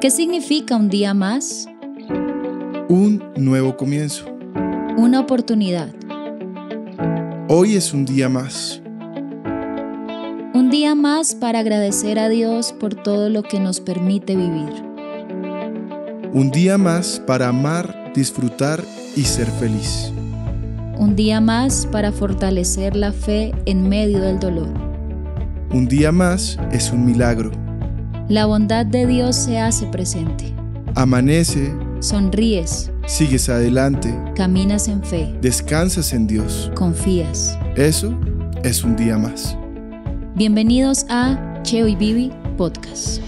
¿Qué significa un día más? Un nuevo comienzo. Una oportunidad. Hoy es un día más. Un día más para agradecer a Dios por todo lo que nos permite vivir. Un día más para amar, disfrutar y ser feliz. Un día más para fortalecer la fe en medio del dolor. Un día más es un milagro la bondad de Dios se hace presente. Amanece. Sonríes. Sigues adelante. Caminas en fe. Descansas en Dios. Confías. Eso es un día más. Bienvenidos a Cheo y Vivi Podcast.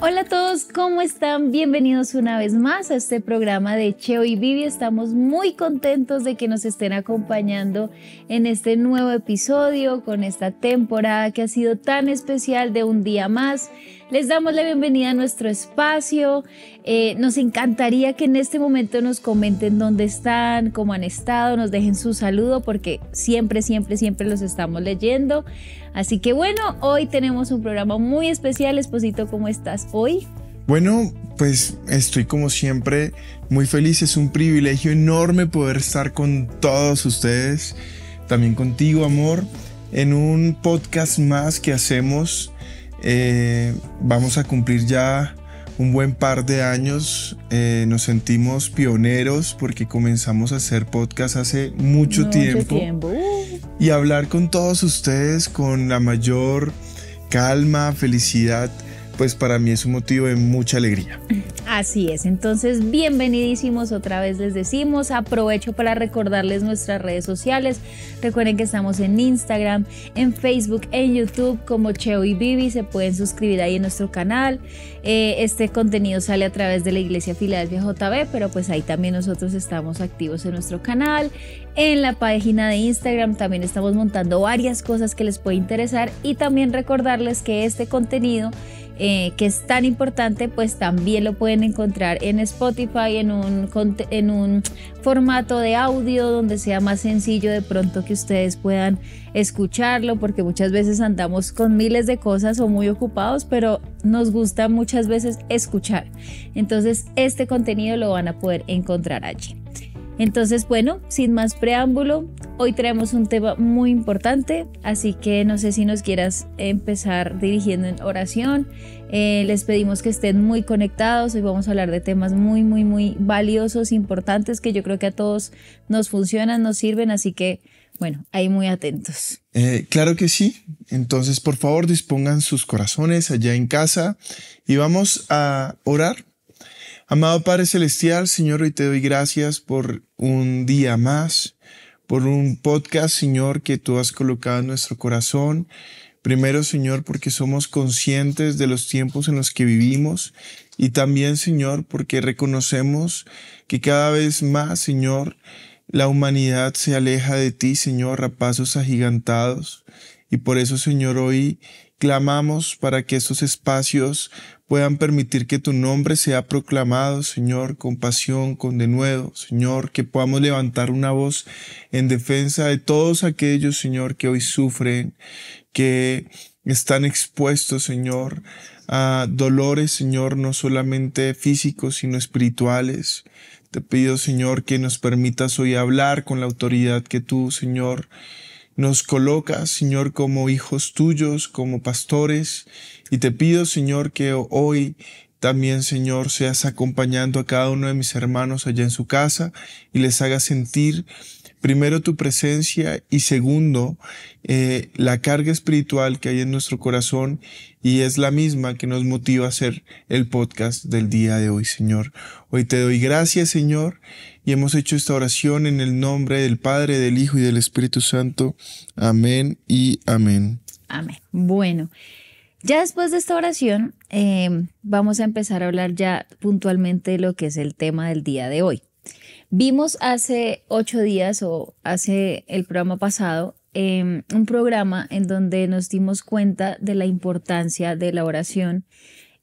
Hola a todos, ¿cómo están? Bienvenidos una vez más a este programa de Cheo y Vivi. Estamos muy contentos de que nos estén acompañando en este nuevo episodio, con esta temporada que ha sido tan especial de un día más. Les damos la bienvenida a nuestro espacio. Eh, nos encantaría que en este momento nos comenten dónde están, cómo han estado, nos dejen su saludo porque siempre, siempre, siempre los estamos leyendo. Así que bueno, hoy tenemos un programa muy especial. Esposito, ¿cómo estás hoy? Bueno, pues estoy como siempre muy feliz, es un privilegio enorme poder estar con todos ustedes, también contigo, amor, en un podcast más que hacemos. Eh, vamos a cumplir ya un buen par de años, eh, nos sentimos pioneros porque comenzamos a hacer podcast hace mucho, tiempo. Uh. y hablar con todos ustedes con la mayor calma, felicidad pues para mí es un motivo de mucha alegría. Así es, entonces bienvenidísimos otra vez les decimos, aprovecho para recordarles nuestras redes sociales, recuerden que estamos en Instagram, en Facebook, en YouTube como Cheo y Bibi se pueden suscribir ahí en nuestro canal, eh, este contenido sale a través de la Iglesia Filadelfia JB, pero pues ahí también nosotros estamos activos en nuestro canal, en la página de Instagram también estamos montando varias cosas que les puede interesar y también recordarles que este contenido eh, que es tan importante, pues también lo pueden encontrar en Spotify, en un, en un formato de audio donde sea más sencillo de pronto que ustedes puedan escucharlo, porque muchas veces andamos con miles de cosas o muy ocupados, pero nos gusta muchas veces escuchar. Entonces este contenido lo van a poder encontrar allí. Entonces, bueno, sin más preámbulo, hoy traemos un tema muy importante, así que no sé si nos quieras empezar dirigiendo en oración. Eh, les pedimos que estén muy conectados, hoy vamos a hablar de temas muy, muy, muy valiosos, importantes, que yo creo que a todos nos funcionan, nos sirven, así que, bueno, ahí muy atentos. Eh, claro que sí, entonces por favor dispongan sus corazones allá en casa y vamos a orar Amado Padre Celestial, Señor, hoy te doy gracias por un día más, por un podcast, Señor, que tú has colocado en nuestro corazón. Primero, Señor, porque somos conscientes de los tiempos en los que vivimos y también, Señor, porque reconocemos que cada vez más, Señor, la humanidad se aleja de ti, Señor, a pasos agigantados. Y por eso, Señor, hoy clamamos para que estos espacios puedan permitir que tu nombre sea proclamado, Señor, con pasión, con denuedo, Señor, que podamos levantar una voz en defensa de todos aquellos, Señor, que hoy sufren, que están expuestos, Señor, a dolores, Señor, no solamente físicos, sino espirituales. Te pido, Señor, que nos permitas hoy hablar con la autoridad que tú, Señor, nos colocas, Señor, como hijos tuyos, como pastores, y te pido, Señor, que hoy también, Señor, seas acompañando a cada uno de mis hermanos allá en su casa y les hagas sentir primero tu presencia y segundo eh, la carga espiritual que hay en nuestro corazón y es la misma que nos motiva a hacer el podcast del día de hoy, Señor. Hoy te doy gracias, Señor, y hemos hecho esta oración en el nombre del Padre, del Hijo y del Espíritu Santo. Amén y amén. Amén. Bueno. Ya después de esta oración, eh, vamos a empezar a hablar ya puntualmente de lo que es el tema del día de hoy. Vimos hace ocho días o hace el programa pasado em, un programa en donde nos dimos cuenta de la importancia de la oración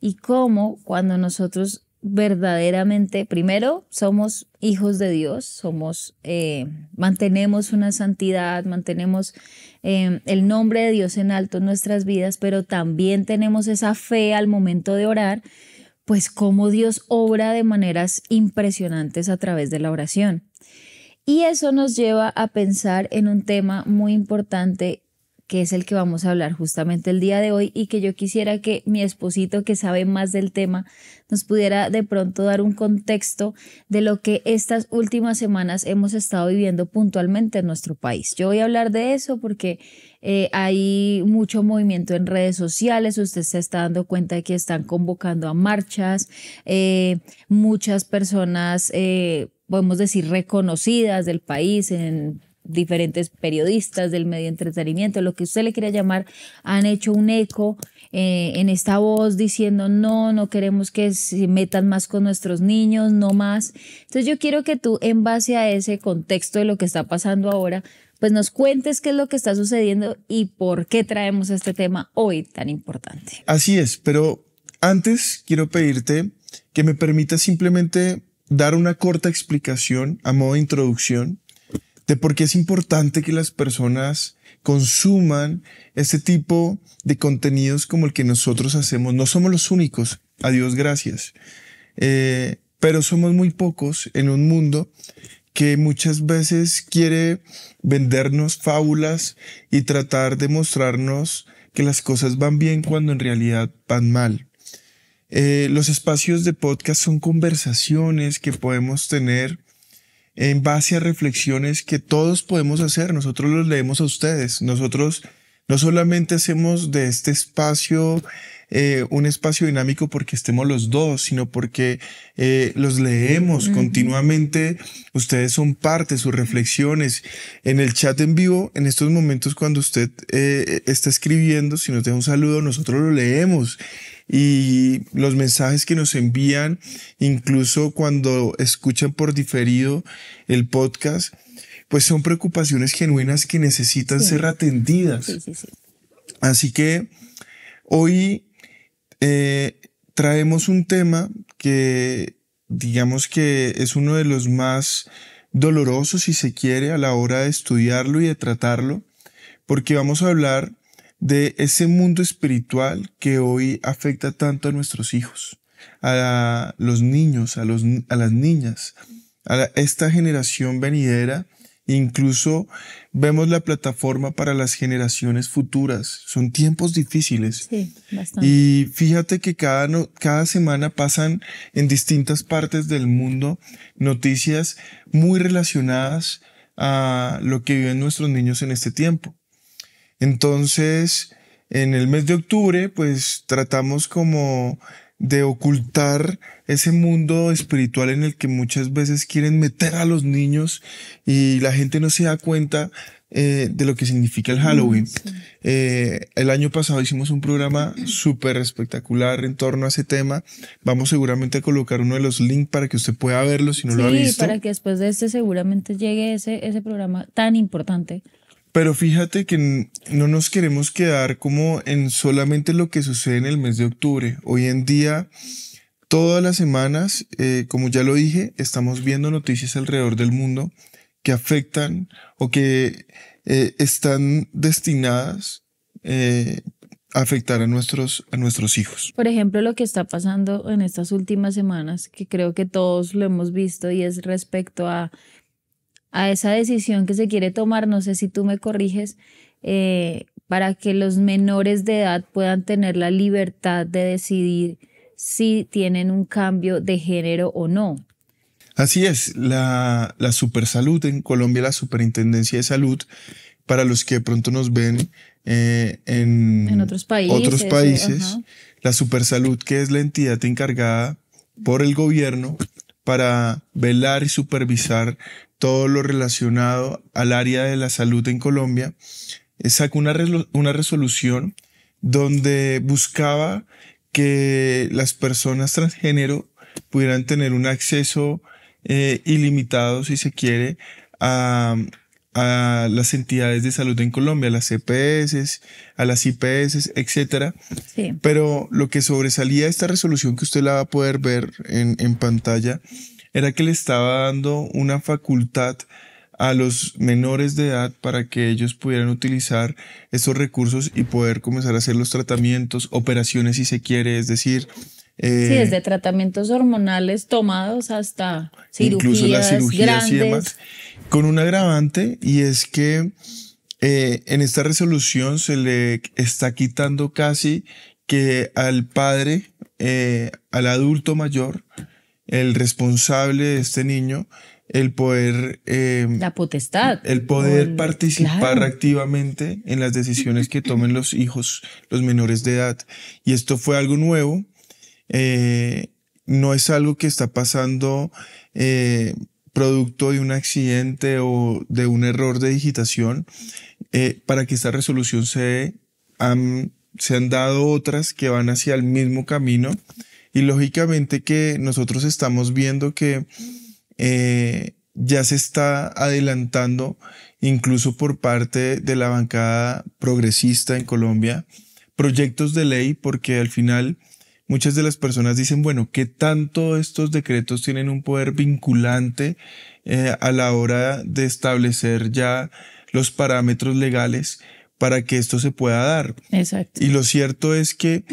y cómo cuando nosotros verdaderamente, primero, somos hijos de Dios, somos, eh, mantenemos una santidad, mantenemos em, el nombre de Dios en alto en nuestras vidas, pero también tenemos esa fe al momento de orar, pues cómo Dios obra de maneras impresionantes a través de la oración. Y eso nos lleva a pensar en un tema muy importante que es el que vamos a hablar justamente el día de hoy y que yo quisiera que mi esposito que sabe más del tema nos pudiera de pronto dar un contexto de lo que estas últimas semanas hemos estado viviendo puntualmente en nuestro país. Yo voy a hablar de eso porque eh, hay mucho movimiento en redes sociales, usted se está dando cuenta de que están convocando a marchas, eh, muchas personas, eh, podemos decir, reconocidas del país en diferentes periodistas del medio entretenimiento, lo que usted le quiera llamar, han hecho un eco en esta voz diciendo no, no queremos que se metan más con nuestros niños, no más. Entonces yo quiero que tú, en base a ese contexto de lo que está pasando ahora, pues nos cuentes qué es lo que está sucediendo y por qué traemos este tema hoy tan importante. Así es, pero antes quiero pedirte que me permitas simplemente dar una corta explicación a modo de introducción de por qué es importante que las personas consuman este tipo de contenidos como el que nosotros hacemos. No somos los únicos, a Dios gracias, eh, pero somos muy pocos en un mundo que muchas veces quiere vendernos fábulas y tratar de mostrarnos que las cosas van bien cuando en realidad van mal. Eh, los espacios de podcast son conversaciones que podemos tener en base a reflexiones que todos podemos hacer. Nosotros los leemos a ustedes. Nosotros no solamente hacemos de este espacio eh, un espacio dinámico porque estemos los dos, sino porque eh, los leemos continuamente. Ustedes son parte, sus reflexiones. En el chat en vivo, en estos momentos cuando usted eh, está escribiendo, si nos deja un saludo, nosotros lo leemos y los mensajes que nos envían, incluso cuando escuchan por diferido el podcast, pues son preocupaciones genuinas que necesitan ser atendidas. Así que hoy eh, traemos un tema que digamos que es uno de los más dolorosos, si se quiere, a la hora de estudiarlo y de tratarlo, porque vamos a hablar de ese mundo espiritual que hoy afecta tanto a nuestros hijos, a los niños, a, las niñas, a esta generación venidera Incluso vemos la plataforma para las generaciones futuras. Son tiempos difíciles. Sí, bastante. Y fíjate que cada, cada semana pasan en distintas partes del mundo noticias muy relacionadas a lo que viven nuestros niños en este tiempo. Entonces, en el mes de octubre, pues tratamos como de ocultar ese mundo espiritual en el que muchas veces quieren meter a los niños y la gente no se da cuenta eh, de lo que significa el mm, Halloween. Eh, el año pasado hicimos un programa súper espectacular en torno a ese tema. Vamos seguramente a colocar uno de los links para que usted pueda verlo si no lo ha visto. para que después de este seguramente llegue ese, ese programa tan importante. Pero fíjate que no nos queremos quedar como en solamente lo que sucede en el mes de octubre. Hoy en día, todas las semanas, eh, como ya lo dije, estamos viendo noticias alrededor del mundo que afectan o que eh, están destinadas eh, a afectar a nuestros, a nuestros hijos. Por ejemplo, lo que está pasando en estas últimas semanas, que creo que todos lo hemos visto, y es respecto a a esa decisión que se quiere tomar, no sé si tú me corriges, eh, para que los menores de edad puedan tener la libertad de decidir si tienen un cambio de género o no. Así es, la, Supersalud en Colombia, la Superintendencia de Salud, para los que pronto nos ven eh, en, otros países, la Supersalud, que es la entidad encargada por el gobierno para velar y supervisar todo lo relacionado al área de la salud en Colombia, eh, sacó una, resolución donde buscaba que las personas transgénero pudieran tener un acceso eh, ilimitado, si se quiere, a, a las entidades de salud en Colombia, e a las CPS, a las IPS, etcétera. Sí. Pero lo que sobresalía esta resolución que usted la va a poder ver en, pantalla era que le estaba dando una facultad a los menores de edad para que ellos pudieran utilizar estos recursos y poder comenzar a hacer los tratamientos, operaciones si se quiere, es decir, sí, desde eh, tratamientos hormonales tomados hasta cirugías, las grandes, y con un agravante y es que eh, en esta resolución se le está quitando casi que al padre, eh, al adulto mayor, el responsable de este niño, el poder... Em, la potestad. El poder participar activamente en las decisiones que tomen los hijos, los menores de edad. Y esto fue algo nuevo. Eh, no es algo que está pasando eh, producto de un accidente o de un error de digitación, eh, para que esta resolución se han, se han dado otras que van hacia el mismo camino. Y lógicamente que nosotros estamos viendo que eh, ya se está adelantando, incluso por parte de la bancada progresista en Colombia, proyectos de ley, porque al final muchas de las personas dicen, bueno, ¿qué tanto estos decretos tienen un poder vinculante eh, a la hora de establecer ya los parámetros legales para que esto se pueda dar? Exacto. Y lo cierto es que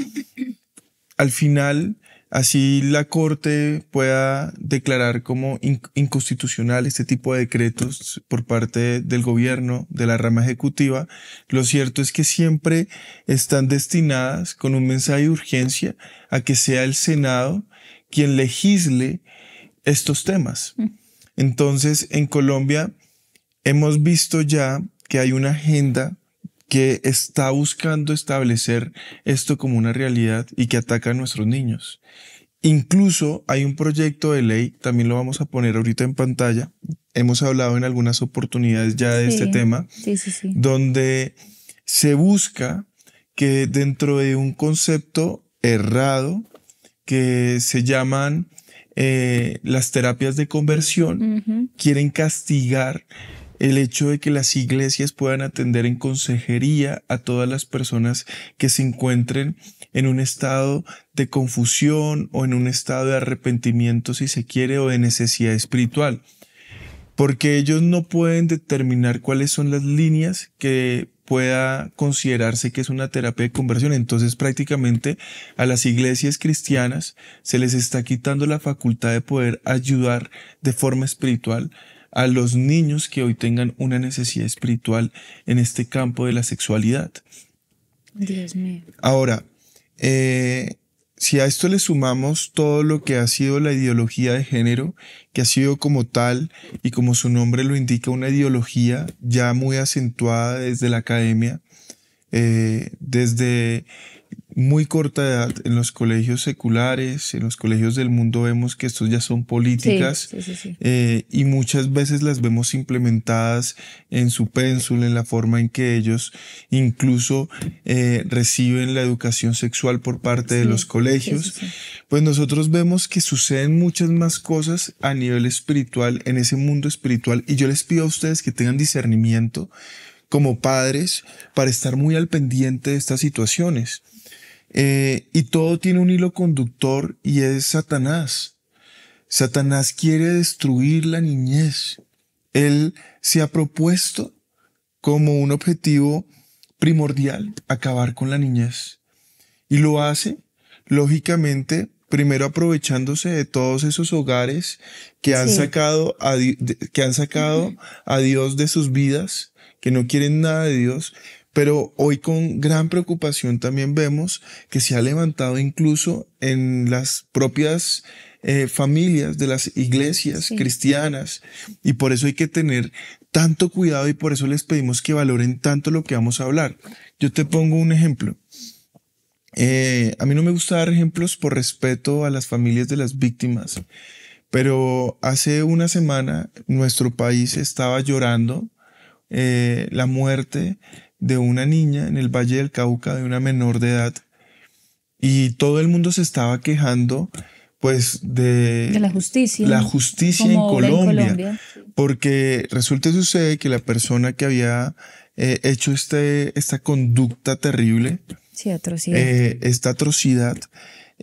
al final Así la Corte pueda declarar como inconstitucional este tipo de decretos por parte del gobierno, de la rama ejecutiva, lo cierto es que siempre están destinadas con un mensaje de urgencia a que sea el Senado quien legisle estos temas. Mm. Entonces, en Colombia hemos visto ya que hay una agenda que está buscando establecer esto como una realidad y que ataca a nuestros niños. Incluso hay un proyecto de ley, también lo vamos a poner ahorita en pantalla, hemos hablado en algunas oportunidades ya de este tema, donde se busca que dentro de un concepto errado que se llaman eh, las terapias de conversión, quieren castigar el hecho de que las iglesias puedan atender en consejería a todas las personas que se encuentren en un estado de confusión o en un estado de arrepentimiento, si se quiere, o de necesidad espiritual. Porque ellos no pueden determinar cuáles son las líneas que pueda considerarse que es una terapia de conversión. Entonces prácticamente a las iglesias cristianas se les está quitando la facultad de poder ayudar de forma espiritual a los niños que hoy tengan una necesidad espiritual en este campo de la sexualidad. Ahora, eh, si a esto le sumamos todo lo que ha sido la ideología de género, que ha sido como tal y como su nombre lo indica, una ideología ya muy acentuada desde la academia, eh, desde muy corta edad. En los colegios seculares, en los colegios del mundo vemos que estos ya son políticas eh, y muchas veces las vemos implementadas en su pénsula, en la forma en que ellos incluso eh, reciben la educación sexual por parte de los colegios. Pues nosotros vemos que suceden muchas más cosas a nivel espiritual, en ese mundo espiritual. Y yo les pido a ustedes que tengan discernimiento como padres para estar muy al pendiente de estas situaciones. Eh, y todo tiene un hilo conductor y es Satanás. Satanás quiere destruir la niñez. Él se ha propuesto como un objetivo primordial acabar con la niñez. Y lo hace, lógicamente, primero aprovechándose de todos esos hogares que han sacado a, que han sacado a Dios de sus vidas, que no quieren nada de Dios, pero hoy con gran preocupación también vemos que se ha levantado incluso en las propias eh, familias de las iglesias cristianas y por eso hay que tener tanto cuidado y por eso les pedimos que valoren tanto lo que vamos a hablar. Yo te pongo un ejemplo. Eh, a mí no me gusta dar ejemplos por respeto a las familias de las víctimas, pero hace una semana nuestro país estaba llorando eh, la muerte de una niña en el Valle del Cauca, de una menor de edad, y todo el mundo se estaba quejando pues de, la justicia, la justicia en Colombia, porque resulta sucede que la persona que había eh, hecho este, esta conducta terrible, eh, esta atrocidad,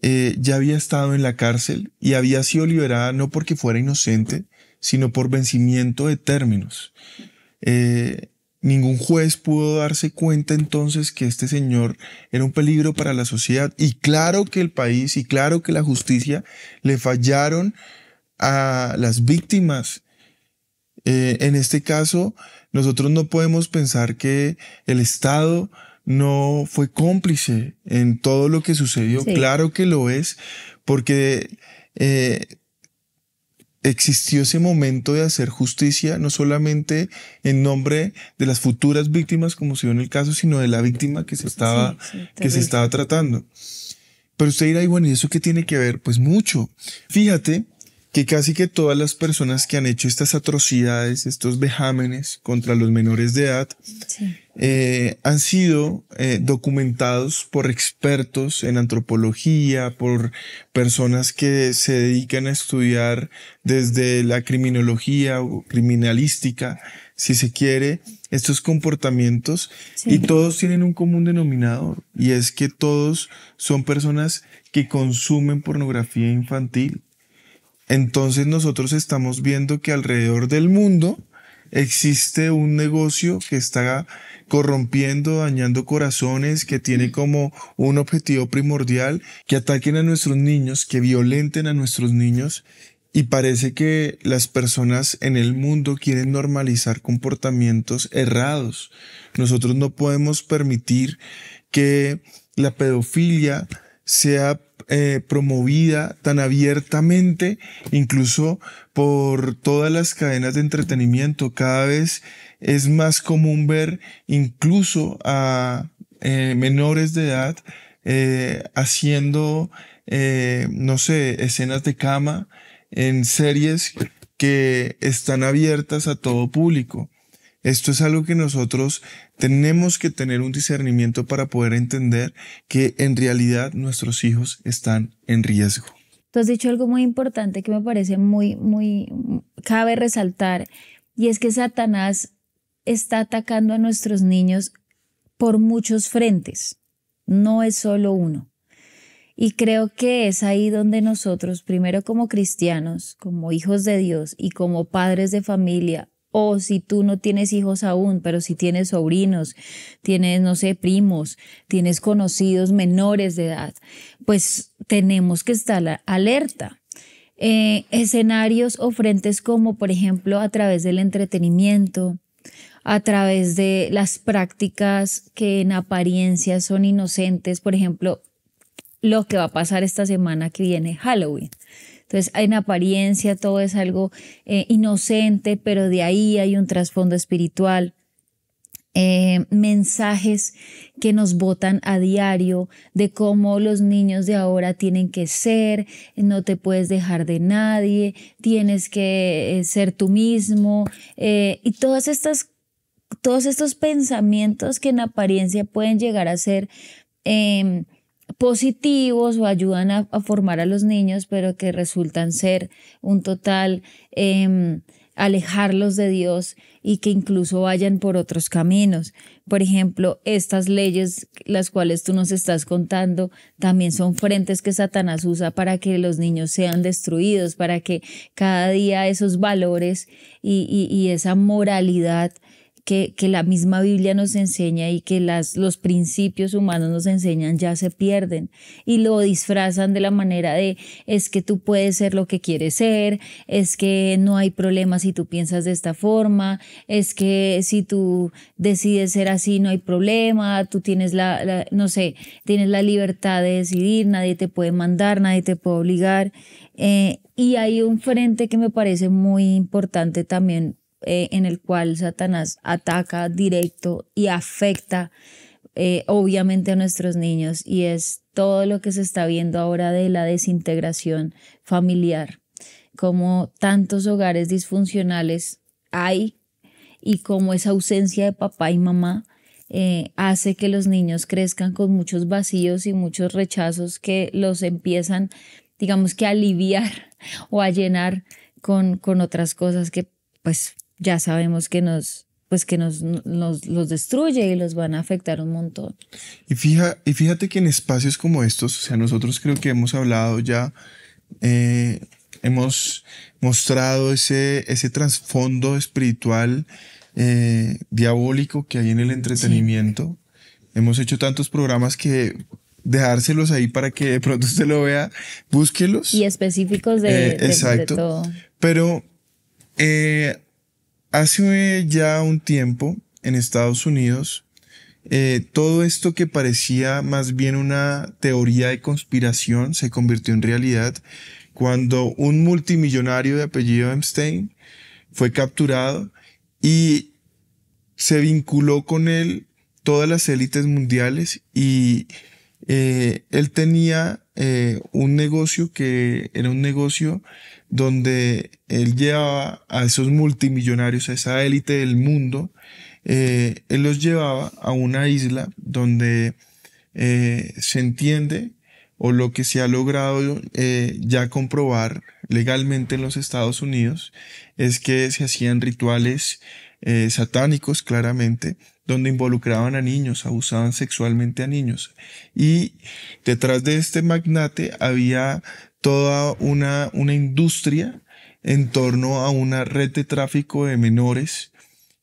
eh, ya había estado en la cárcel y había sido liberada no porque fuera inocente, sino por vencimiento de términos. Eh, Ningún juez pudo darse cuenta entonces que este señor era un peligro para la sociedad y claro que el país y claro que la justicia le fallaron a las víctimas. Eh, en este caso, nosotros no podemos pensar que el Estado no fue cómplice en todo lo que sucedió. Claro que lo es, porque eh, existió ese momento de hacer justicia, no solamente en nombre de las futuras víctimas, como se dio en el caso, sino de la víctima que se estaba, que se estaba tratando. Pero usted dirá, y bueno, ¿y eso qué tiene que ver? Pues mucho. Fíjate que casi que todas las personas que han hecho estas atrocidades, estos vejámenes contra los menores de edad, eh, han sido eh, documentados por expertos en antropología, por personas que se dedican a estudiar desde la criminología o criminalística, si se quiere, estos comportamientos y todos tienen un común denominador y es que todos son personas que consumen pornografía infantil. Entonces nosotros estamos viendo que alrededor del mundo existe un negocio que está corrompiendo, dañando corazones, que tiene mm. como un objetivo primordial que ataquen a nuestros niños, que violenten a nuestros niños. Y parece que las personas en el mundo quieren normalizar comportamientos errados. Nosotros no podemos permitir que la pedofilia sea eh, promovida tan abiertamente, incluso por todas las cadenas de entretenimiento. Cada vez es más común ver incluso a eh, menores de edad eh, haciendo, no sé, escenas de cama en series que están abiertas a todo público. Esto es algo que nosotros tenemos que tener un discernimiento para poder entender que en realidad nuestros hijos están en riesgo. Tú has dicho algo muy importante que me parece muy, muy, cabe resaltar, y es que Satanás está atacando a nuestros niños por muchos frentes, no es solo uno. Y creo que es ahí donde nosotros, primero como cristianos, como hijos de Dios y como padres de familia o si tú no tienes hijos aún, pero si tienes sobrinos, tienes, no sé, primos, tienes conocidos menores de edad, pues tenemos que estar alerta. Eh, escenarios o frentes como, por ejemplo, a través del entretenimiento, a través de las prácticas que en apariencia son inocentes, por ejemplo, lo que va a pasar esta semana que viene, Halloween. Entonces, en apariencia todo es algo eh, inocente, pero de ahí hay un trasfondo espiritual. Eh, mensajes que nos botan a diario de cómo los niños de ahora tienen que ser, no te puedes dejar de nadie, tienes que eh, ser tú mismo y todas estas, todos estos pensamientos que en apariencia pueden llegar a ser em, positivos o ayudan a, formar a los niños, pero que resultan ser un total em, alejarlos de Dios y que incluso vayan por otros caminos. Por ejemplo, estas leyes, las cuales tú nos estás contando, también son frentes que Satanás usa para que los niños sean destruidos, para que cada día esos valores y esa moralidad que, que, la misma Biblia nos enseña y que las, los principios humanos nos enseñan ya se pierden y lo disfrazan de la manera de es que tú puedes ser lo que quieres ser, es que no hay problema si tú piensas de esta forma, es que si tú decides ser así no hay problema, tú tienes la, no sé, tienes la libertad de decidir, nadie te puede mandar, nadie te puede obligar. Eh, y hay un frente que me parece muy importante también eh, en el cual Satanás ataca directo y afecta eh, obviamente a nuestros niños y es todo lo que se está viendo ahora de la desintegración familiar, como tantos hogares disfuncionales hay y como esa ausencia de papá y mamá eh, hace que los niños crezcan con muchos vacíos y muchos rechazos que los empiezan, digamos que a aliviar o a llenar con, con otras cosas que pues ya sabemos que nos pues que nos, nos, los destruye y los van a afectar un montón. Y, fija, y fíjate que en espacios como estos, o sea, nosotros creo que hemos hablado ya, eh, hemos mostrado ese, ese trasfondo espiritual eh, diabólico que hay en el entretenimiento. Hemos hecho tantos programas que dejárselos ahí para que de pronto usted lo vea, búsquelos. Y específicos de, eh, exacto. De todo. Pero eh, Hace eh, ya un tiempo en Estados Unidos, eh, todo esto que parecía más bien una teoría de conspiración se convirtió en realidad cuando un multimillonario de apellido Epstein fue capturado y se vinculó con él todas las élites mundiales y eh, él tenía un negocio que era un negocio donde él llevaba a esos multimillonarios, a esa élite del mundo, eh, él los llevaba a una isla donde eh, se entiende o lo que se ha logrado eh, ya comprobar legalmente en los Estados Unidos es que se hacían rituales satánicos claramente, donde involucraban a niños, abusaban sexualmente a niños. Y detrás de este magnate había toda una, una industria en torno a una red de tráfico de menores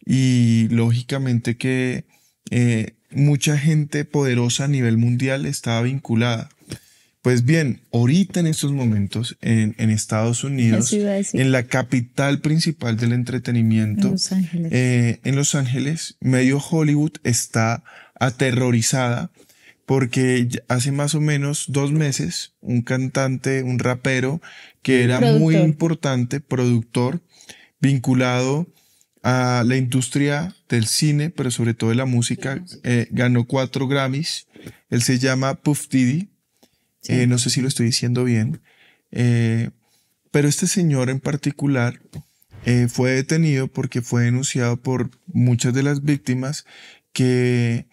y lógicamente que eh, mucha gente poderosa a nivel mundial estaba vinculada. Pues bien, ahorita en estos momentos en, Estados Unidos, en la capital principal del entretenimiento, en los Ángeles eh, medio Hollywood está aterrorizada porque hace más o menos dos meses un cantante, un rapero que era muy importante, productor, vinculado a la industria del cine, pero sobre todo de la música, eh, ganó cuatro Grammys. Él se llama Puff Diddy, eh, no sé si lo estoy diciendo bien, eh, pero este señor en particular fue detenido porque fue denunciado por muchas de las víctimas que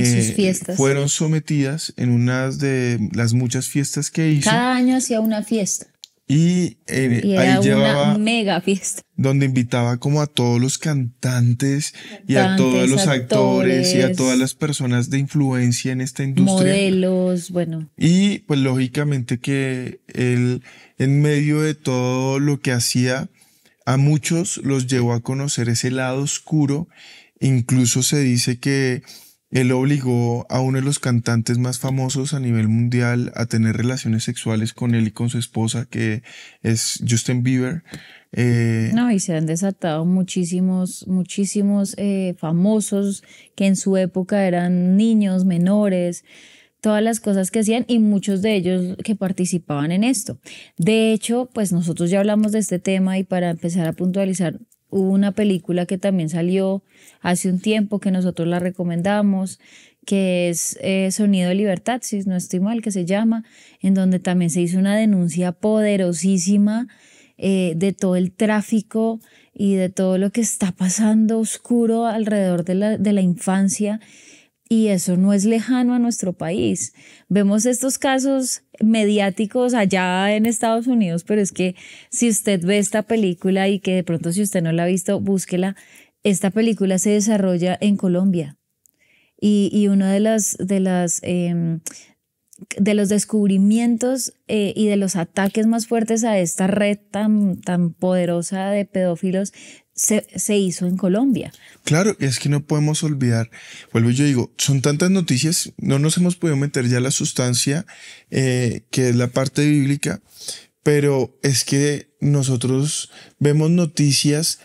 sus eh, fiestas. Fueron sometidas en unas de las muchas fiestas que hizo. Cada año hacía una fiesta. Y, eh, una mega fiesta. Donde invitaba como a todos los cantantes, y a todos los actores, actores, y a todas las personas de influencia en esta industria. Modelos, bueno. Y pues lógicamente que él, en medio de todo lo que hacía, a muchos los llevó a conocer ese lado oscuro. Incluso se dice que él obligó a uno de los cantantes más famosos a nivel mundial a tener relaciones sexuales con él y con su esposa, que es Justin Bieber. Eh, no, y se han desatado muchísimos, muchísimos eh, famosos que en su época eran niños, menores, todas las cosas que hacían y muchos de ellos que participaban en esto. De hecho, pues nosotros ya hablamos de este tema y para empezar a puntualizar, Hubo una película que también salió hace un tiempo que nosotros la recomendamos, que es eh, Sonido de Libertad, si no estoy mal, que se llama, en donde también se hizo una denuncia poderosísima eh, de todo el tráfico y de todo lo que está pasando oscuro alrededor de la, de la infancia y eso no es lejano a nuestro país. Vemos estos casos mediáticos allá en Estados Unidos, pero es que si usted ve esta película y que de pronto si usted no la ha visto, búsquela, esta película se desarrolla en Colombia. Y, uno de, las, de, las, em, de los descubrimientos eh, y de los ataques más fuertes a esta red tan, tan poderosa de pedófilos se, hizo en Colombia. Claro, es que no podemos olvidar, vuelvo yo digo, son tantas noticias, no nos hemos podido meter ya la sustancia, eh, que es la parte bíblica, pero es que nosotros vemos noticias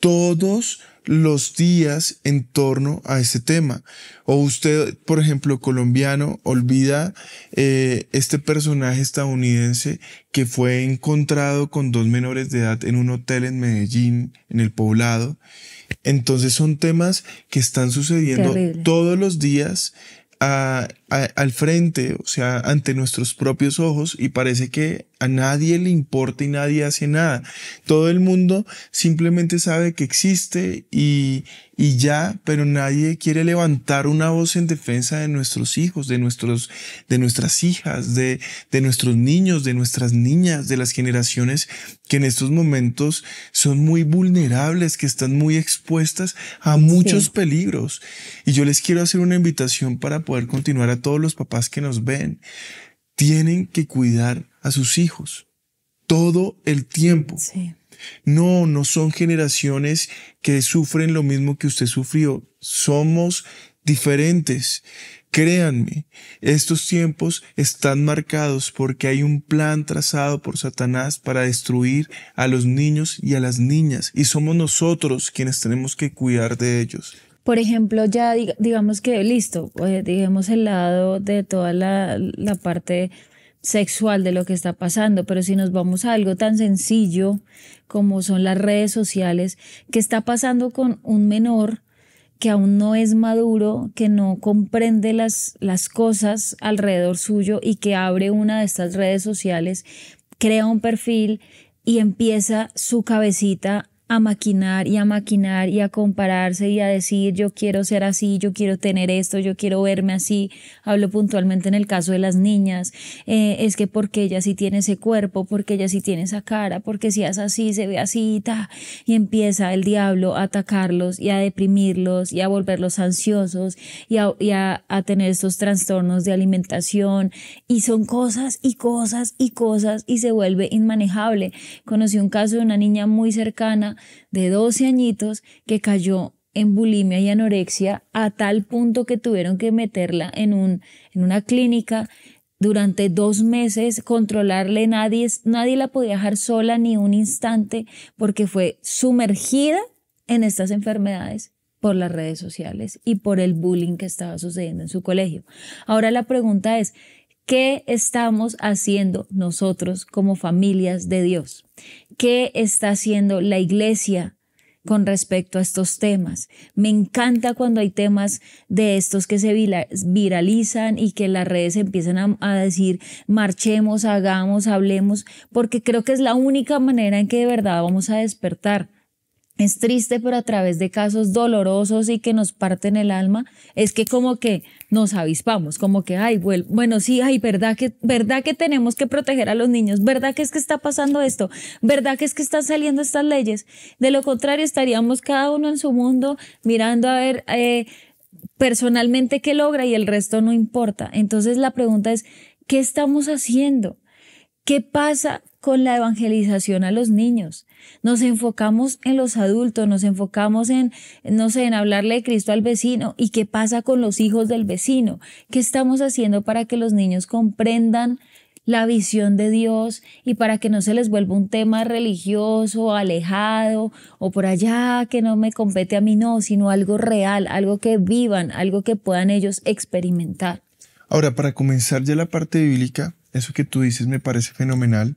todos los días en torno a este tema. O usted, por ejemplo, colombiano, olvida eh, este personaje estadounidense que fue encontrado con dos menores de edad en un hotel en Medellín, en el poblado. Entonces son temas que están sucediendo todos los días al frente, o sea, ante nuestros propios ojos y parece que a nadie le importa y nadie hace nada. Todo el mundo simplemente sabe que existe y, y ya, pero nadie quiere levantar una voz en defensa de nuestros hijos, de nuestros, de nuestras hijas, de, de nuestros niños, de nuestras niñas, de las generaciones que en estos momentos son muy vulnerables, que están muy expuestas a muchos peligros. Y yo les quiero hacer una invitación para poder continuar a todos los papás que nos ven. Tienen que cuidar a sus hijos todo el tiempo. Sí. No, no son generaciones que sufren lo mismo que usted sufrió. Somos diferentes. Créanme, estos tiempos están marcados porque hay un plan trazado por Satanás para destruir a los niños y a las niñas, y somos nosotros quienes tenemos que cuidar de ellos. Por ejemplo, ya digamos que listo, pues, digamos el lado de toda la parte sexual de lo que está pasando, pero si nos vamos a algo tan sencillo como son las redes sociales, que está pasando con un menor que aún no es maduro, que no comprende las, las cosas alrededor suyo y que abre una de estas redes sociales, crea un perfil y empieza su cabecita a maquinar y a maquinar y a compararse y a decir yo quiero ser así, yo quiero tener esto, yo quiero verme así. Hablo puntualmente en el caso de las niñas. Eh, es que porque ella sí tiene ese cuerpo, porque ella sí tiene esa cara, porque si es así, se ve así y empieza el diablo a atacarlos y a deprimirlos y a volverlos ansiosos y a, a tener estos trastornos de alimentación. Y son cosas y cosas y cosas y se vuelve inmanejable. Conocí un caso de una niña muy cercana de 12 añitos que cayó en bulimia y anorexia a tal punto que tuvieron que meterla en, un, en una clínica durante dos meses, controlarle, nadie, nadie la podía dejar sola ni un instante porque fue sumergida en estas enfermedades por las redes sociales y por el bullying que estaba sucediendo en su colegio. Ahora la pregunta es, ¿qué estamos haciendo nosotros como familias de Dios? ¿Qué está haciendo la iglesia con respecto a estos temas. Me encanta cuando hay temas de estos que se viralizan y que las redes empiezan a, decir marchemos, hagamos, hablemos, porque creo que es la única manera en que de verdad vamos a despertar es triste, pero a través de casos dolorosos y que nos parten el alma, es que como que nos avispamos, como que, ay, bueno, sí, ay, verdad que, verdad que tenemos que proteger a los niños, verdad que es que está pasando esto, verdad que es que están saliendo estas leyes. De lo contrario, estaríamos cada uno en su mundo mirando a ver eh, personalmente qué logra y el resto no importa. Entonces la pregunta es, ¿qué estamos haciendo? ¿Qué pasa con la evangelización a los niños. Nos enfocamos en los adultos, nos enfocamos en, no sé, en hablarle de Cristo al vecino y qué pasa con los hijos del vecino. ¿Qué estamos haciendo para que los niños comprendan la visión de Dios y para que no se les vuelva un tema religioso, alejado o por allá que no me compete a mí, no, sino algo real, algo que vivan, algo que puedan ellos experimentar. Ahora, para comenzar ya la parte bíblica, eso que tú dices me parece fenomenal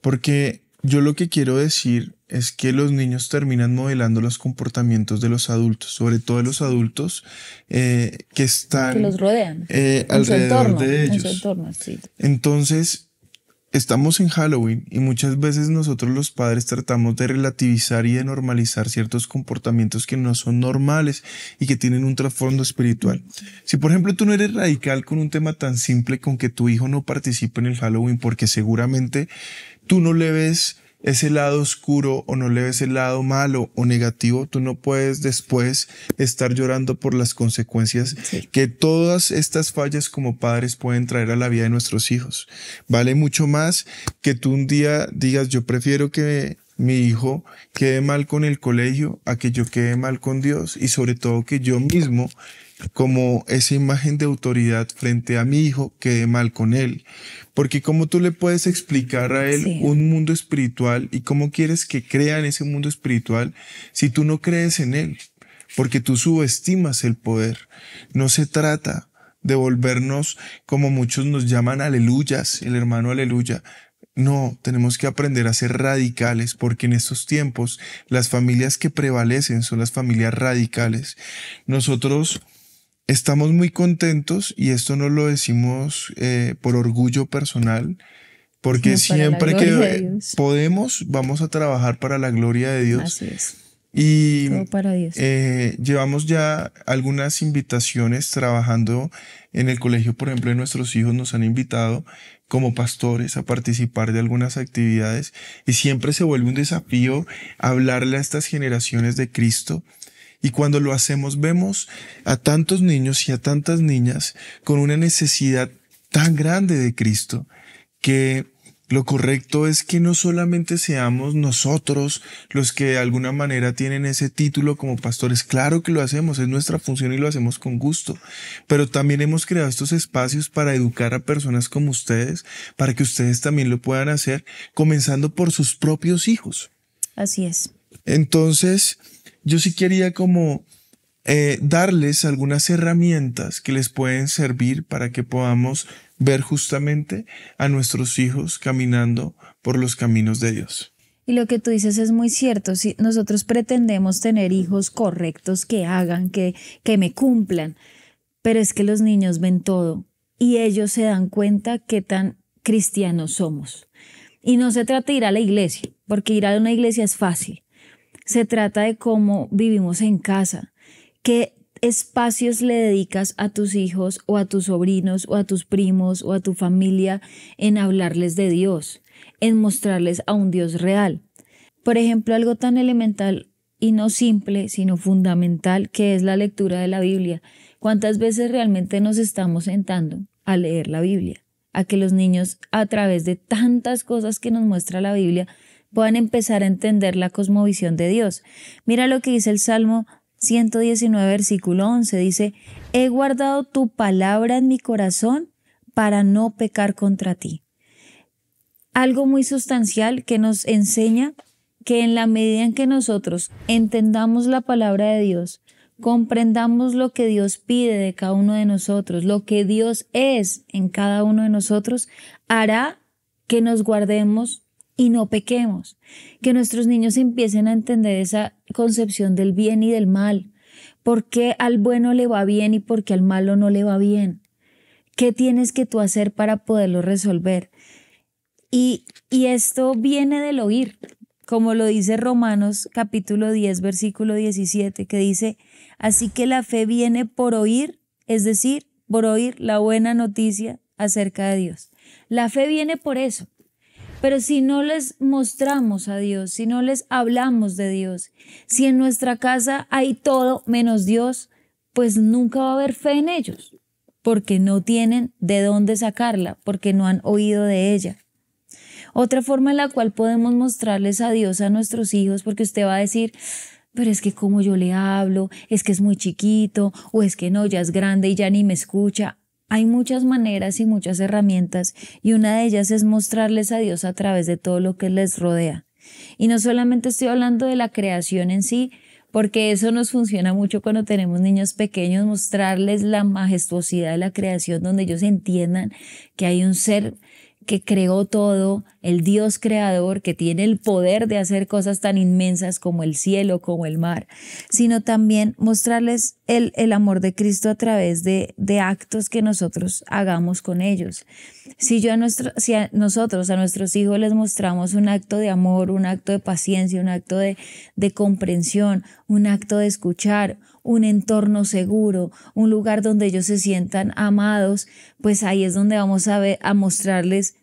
porque yo lo que quiero decir es que los niños terminan modelando los comportamientos de los adultos, sobre todo de los adultos eh, que están... Que los rodean. Eh, alrededor de ellos. Entonces, estamos en Halloween y muchas veces nosotros los padres tratamos de relativizar y de normalizar ciertos comportamientos que no son normales y que tienen un trasfondo espiritual. Si por ejemplo tú no eres radical con un tema tan simple con que tu hijo no participe en el Halloween porque seguramente tú no le ves ese lado oscuro o no le ves el lado malo o negativo, tú no puedes después estar llorando por las consecuencias que todas estas fallas como padres pueden traer a la vida de nuestros hijos. Vale mucho más que tú un día digas, yo prefiero que mi hijo quede mal con el colegio a que yo quede mal con Dios y sobre todo que yo mismo como esa imagen de autoridad frente a mi hijo quede mal con él. Porque cómo tú le puedes explicar a él un mundo espiritual y cómo quieres que crea en ese mundo espiritual si tú no crees en él, porque tú subestimas el poder. No se trata de volvernos como muchos nos llaman aleluyas, el hermano aleluya. No, tenemos que aprender a ser radicales porque en estos tiempos las familias que prevalecen son las familias radicales. Nosotros estamos muy contentos y esto no lo decimos eh, por orgullo personal, porque siempre que podemos vamos a trabajar para la gloria de Dios. Y para eh, llevamos ya algunas invitaciones trabajando en el colegio, por ejemplo, nuestros hijos nos han invitado como pastores a participar de algunas actividades y siempre se vuelve un desafío hablarle a estas generaciones de Cristo y cuando lo hacemos vemos a tantos niños y a tantas niñas con una necesidad tan grande de Cristo que lo correcto es que no solamente seamos nosotros los que de alguna manera tienen ese título como pastores, claro que lo hacemos, es nuestra función y lo hacemos con gusto, pero también hemos creado estos espacios para educar a personas como ustedes, para que ustedes también lo puedan hacer, comenzando por sus propios hijos. Así es. Entonces, yo sí quería como eh, darles algunas herramientas que les pueden servir para que podamos ver justamente a nuestros hijos caminando por los caminos de Dios. Y lo que tú dices es muy cierto. Si nosotros pretendemos tener hijos correctos que hagan, que, que me cumplan, pero es que los niños ven todo y ellos se dan cuenta qué tan cristianos somos. Y no se trata de ir a la iglesia, porque ir a una iglesia es fácil se trata de cómo vivimos en casa, qué espacios le dedicas a tus hijos o a tus sobrinos o a tus primos o a tu familia en hablarles de Dios, en mostrarles a un Dios real. Por ejemplo, algo tan elemental y no simple, sino fundamental, que es la lectura de la Biblia. ¿Cuántas veces realmente nos estamos sentando a leer la Biblia? A que los niños, a través de tantas cosas que nos muestra la Biblia, puedan empezar a entender la cosmovisión de Dios. Mira lo que dice el Salmo 119, versículo 11. Dice, he guardado tu palabra en mi corazón para no pecar contra ti. Algo muy sustancial que nos enseña que en la medida en que nosotros entendamos la palabra de Dios, comprendamos lo que Dios pide de cada uno de nosotros, lo que Dios es en cada uno de nosotros, hará que nos guardemos y no pequemos, que nuestros niños empiecen a entender esa concepción del bien y del mal, por qué al bueno le va bien y por qué al malo no le va bien, qué tienes que tú hacer para poderlo resolver. Y, y esto viene del oír, como lo dice Romanos capítulo 10, versículo 17, que dice, así que la fe viene por oír, es decir, por oír la buena noticia acerca de Dios. La fe viene por eso, pero si no les mostramos a Dios, si no les hablamos de Dios, si en nuestra casa hay todo menos Dios, pues nunca va a haber fe en ellos, porque no tienen de dónde sacarla, porque no han oído de ella. Otra forma en la cual podemos mostrarles a Dios a nuestros hijos, porque usted va a decir, pero es que como yo le hablo, es que es muy chiquito, o es que no, ya es grande y ya ni me escucha. Hay muchas maneras y muchas herramientas y una de ellas es mostrarles a Dios a través de todo lo que les rodea. Y no solamente estoy hablando de la creación en sí, porque eso nos funciona mucho cuando tenemos niños pequeños, mostrarles la majestuosidad de la creación, donde ellos entiendan que hay un ser que creó todo, el Dios creador que tiene el poder de hacer cosas tan inmensas como el cielo, como el mar, sino también mostrarles el, amor de Cristo a través de, de, actos que nosotros hagamos con ellos. Si, yo a nuestro, si nosotros, a nuestros hijos les mostramos un acto de amor, un acto de paciencia, un acto de, de comprensión, un acto de escuchar, un entorno seguro, un lugar donde ellos se sientan amados, pues ahí es donde vamos a, ver, a mostrarles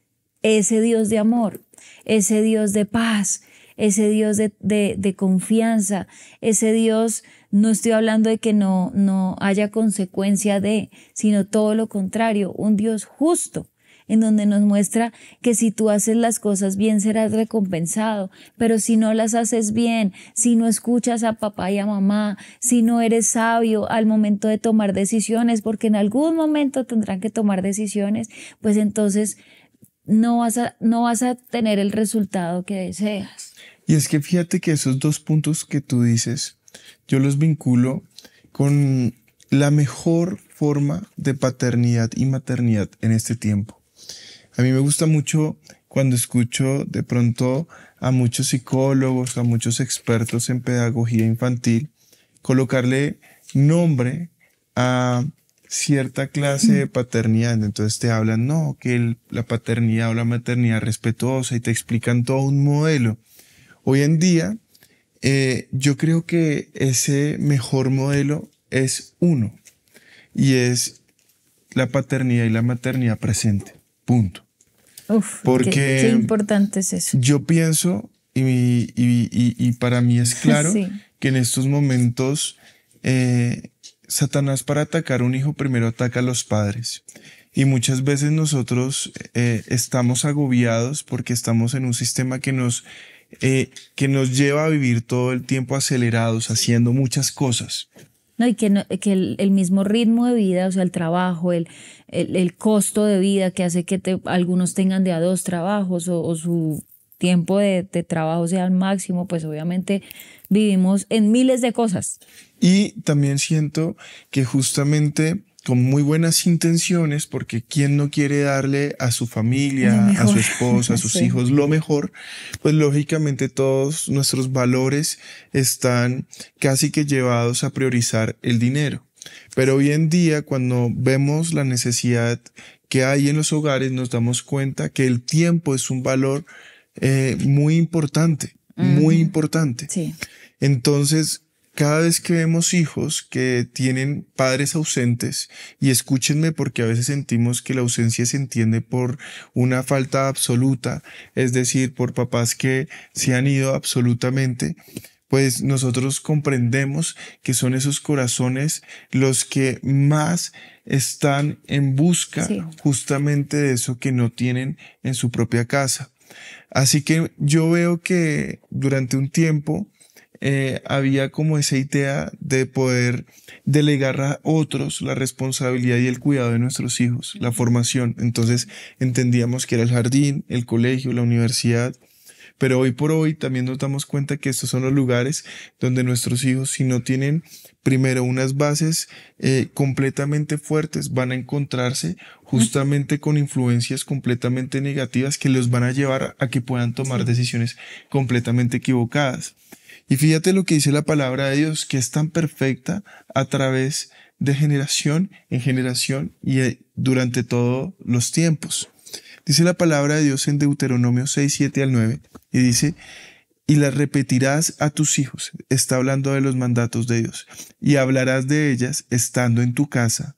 ese Dios de amor, ese Dios de paz, ese Dios de, confianza, ese Dios, no estoy hablando de que no, no haya consecuencia de, sino todo lo contrario, un Dios justo, en donde nos muestra que si tú haces las cosas bien serás recompensado, pero si no las haces bien, si no escuchas a papá y a mamá, si no eres sabio al momento de tomar decisiones, porque en algún momento tendrán que tomar decisiones, pues entonces no vas a, no vas a tener el resultado que deseas. Y es que fíjate que esos dos puntos que tú dices, yo los vinculo con la mejor forma de paternidad y maternidad en este tiempo. A mí me gusta mucho cuando escucho de pronto a muchos psicólogos, a muchos expertos en pedagogía infantil, colocarle nombre a cierta clase de mm. paternidad. Entonces te hablan, no, que la paternidad o la maternidad respetuosa y te explican todo un modelo. Hoy en día, eh, yo creo que ese mejor modelo es uno y es la paternidad y la maternidad presente. Punto porque qué, importante es eso. Yo pienso, y, para mí es claro, que en estos momentos eh, Satanás para atacar a un hijo primero ataca a los padres. Y muchas veces nosotros eh, estamos agobiados porque estamos en un sistema que nos, eh, que nos lleva a vivir todo el tiempo acelerados, haciendo muchas cosas. No, y que, el, el, mismo ritmo de vida, o sea, el trabajo, el, el, costo de vida que hace que algunos tengan de a dos trabajos o, su tiempo de, trabajo sea el máximo, pues obviamente vivimos en miles de cosas. Y también siento que justamente con muy buenas intenciones, porque quien no quiere darle a su familia, a su esposa, a sus hijos lo mejor, pues lógicamente todos nuestros valores están casi que llevados a priorizar el dinero. Pero hoy en día, cuando vemos la necesidad que hay en los hogares, nos damos cuenta que el tiempo es un valor eh, muy importante, muy importante. Sí. Entonces, cada vez que vemos hijos que tienen padres ausentes, y escúchenme porque a veces sentimos que la ausencia se entiende por una falta absoluta, es decir, por papás que se han ido absolutamente, pues nosotros comprendemos que son esos corazones los que más están en busca justamente de eso que no tienen en su propia casa. Así que yo veo que durante un tiempo eh, había como esa idea de poder delegar a otros la responsabilidad y el cuidado de nuestros hijos, la formación. Entonces entendíamos que era el jardín, el colegio, la universidad, pero hoy por hoy también nos damos cuenta que estos son los lugares donde nuestros hijos, si no tienen primero unas bases eh, completamente fuertes, van a encontrarse justamente con influencias completamente negativas que los van a llevar a que puedan tomar decisiones completamente equivocadas. Y fíjate lo que dice la palabra de Dios, que es tan perfecta a través de generación en generación y eh, durante todos los tiempos. Dice la palabra de Dios en Deuteronomio 6, 7 al 9, y dice, y las repetirás a tus hijos, está hablando de los mandatos de Dios, y hablarás de ellas estando en tu casa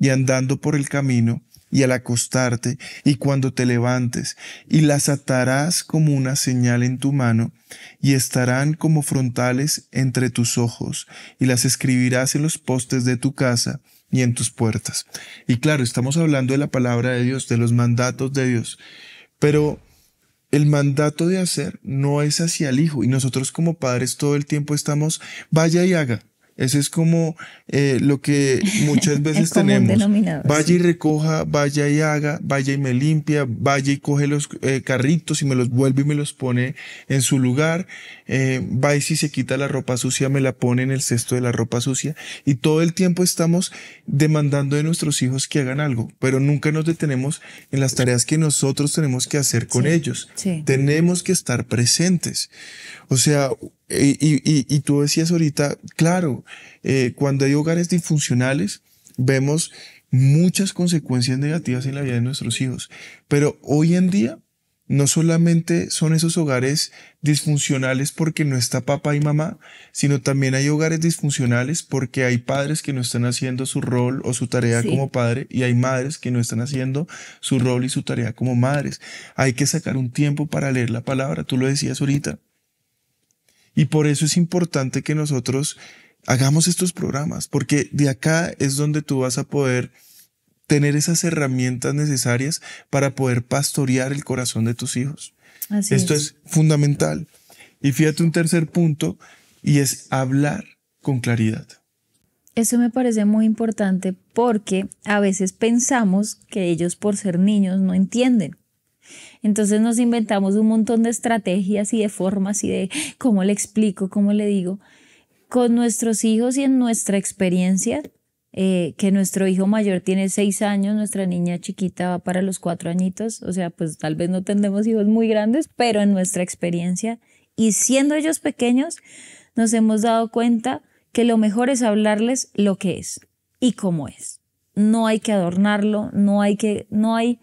y andando por el camino y al acostarte y cuando te levantes, y las atarás como una señal en tu mano, y estarán como frontales entre tus ojos, y las escribirás en los postes de tu casa, ni en tus puertas. Y claro, estamos hablando de la palabra de Dios, de los mandatos de Dios, pero el mandato de hacer no es hacia el Hijo y nosotros como padres todo el tiempo estamos, vaya y haga, ese es como eh, lo que muchas veces tenemos. Vaya y recoja, vaya y haga, vaya y me limpia, vaya y coge los eh, carritos y me los vuelve y me los pone en su lugar. Eh, va y si se quita la ropa sucia, me la pone en el cesto de la ropa sucia. Y todo el tiempo estamos demandando de nuestros hijos que hagan algo, pero nunca nos detenemos en las tareas que nosotros tenemos que hacer con ellos. Tenemos que estar presentes. O sea, eh, y, tú decías ahorita, claro, eh, cuando hay hogares disfuncionales, vemos muchas consecuencias negativas en la vida de nuestros hijos. Pero hoy en día, no solamente son esos hogares disfuncionales porque no está papá y mamá, sino también hay hogares disfuncionales porque hay padres que no están haciendo su rol o su tarea como padre y hay madres que no están haciendo su rol y su tarea como madres. Hay que sacar un tiempo para leer la palabra, tú lo decías ahorita. Y por eso es importante que nosotros hagamos estos programas, porque de acá es donde tú vas a poder tener esas herramientas necesarias para poder pastorear el corazón de tus hijos. Esto es. es fundamental. Y fíjate un tercer punto, y es hablar con claridad. Eso me parece muy importante porque a veces pensamos que ellos por ser niños no entienden. Entonces nos inventamos un montón de estrategias y de formas y de cómo le explico, cómo le digo. Con nuestros hijos y en nuestra experiencia, eh, que nuestro hijo mayor tiene seis años, nuestra niña chiquita va para los cuatro añitos, o sea, pues tal vez no tendremos hijos muy grandes, pero en nuestra experiencia y siendo ellos pequeños, nos hemos dado cuenta que lo mejor es hablarles lo que es y cómo es. No hay que adornarlo, no hay que, no hay,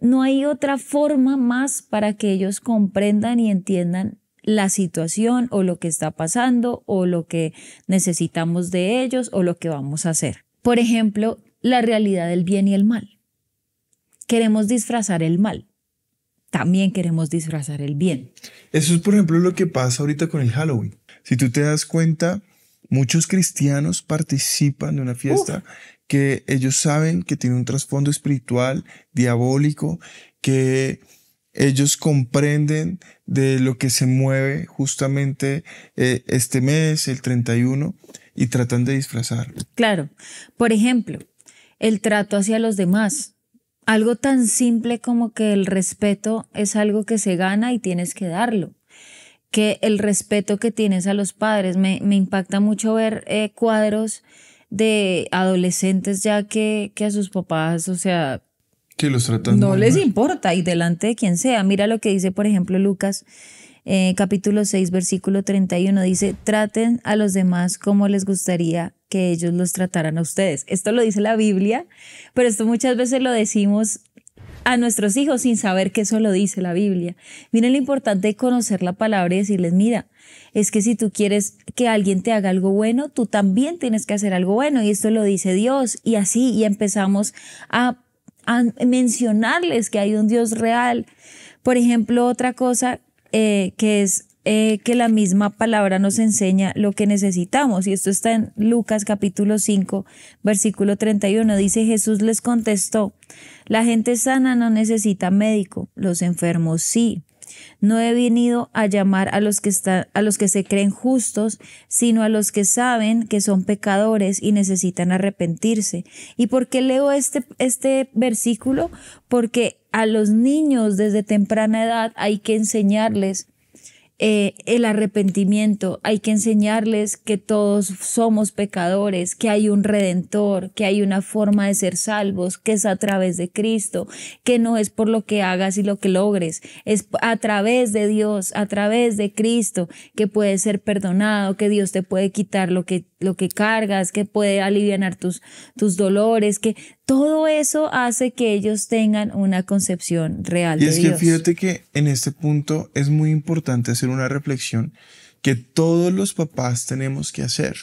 no hay otra forma más para que ellos comprendan y entiendan la situación o lo que está pasando o lo que necesitamos de ellos o lo que vamos a hacer. Por ejemplo, la realidad del bien y el mal. Queremos disfrazar el mal. También queremos disfrazar el bien. Eso es, por ejemplo, lo que pasa ahorita con el Halloween. Si tú te das cuenta, muchos cristianos participan de una fiesta que ellos saben que tiene un trasfondo espiritual, diabólico, que ellos comprenden de lo que se mueve justamente eh, este mes, el 31, y tratan de disfrazar. Claro. Por ejemplo, el trato hacia los demás. Algo tan simple como que el respeto es algo que se gana y tienes que darlo. Que el respeto que tienes a los padres. Me, me impacta mucho ver eh, cuadros de adolescentes ya que, que a sus papás, o sea, los no les importa y delante de quien sea. Mira lo que dice, por ejemplo, Lucas. Eh, capítulo 6, versículo 31 dice, traten a los demás como les gustaría que ellos los trataran a ustedes. Esto lo dice la Biblia, pero esto muchas veces lo decimos a nuestros hijos sin saber que eso lo dice la Biblia. Miren lo importante de conocer la palabra y decirles, mira, es que si tú quieres que alguien te haga algo bueno, tú también tienes que hacer algo bueno y esto lo dice Dios y así y empezamos a, mencionarles que hay un Dios real. Por ejemplo, otra cosa eh, que es eh, que la misma palabra nos enseña lo que necesitamos. Y esto está en Lucas capítulo 5, versículo 31. Dice Jesús les contestó, la gente sana no necesita médico, los enfermos sí. No he venido a llamar a los que están, a los que se creen justos, sino a los que saben que son pecadores y necesitan arrepentirse. ¿Y por qué leo este, este versículo? Porque a los niños desde temprana edad hay que enseñarles eh, el arrepentimiento, hay que enseñarles que todos somos pecadores, que hay un redentor, que hay una forma de ser salvos, que es a través de Cristo, que no es por lo que hagas y lo que logres, es a través de Dios, a través de Cristo, que puedes ser perdonado, que Dios te puede quitar lo que lo que cargas, que puede aliviar tus, tus dolores, que todo eso hace que ellos tengan una concepción real. Y es que fíjate que en este punto es muy importante hacer una reflexión que todos los papás tenemos que hacer.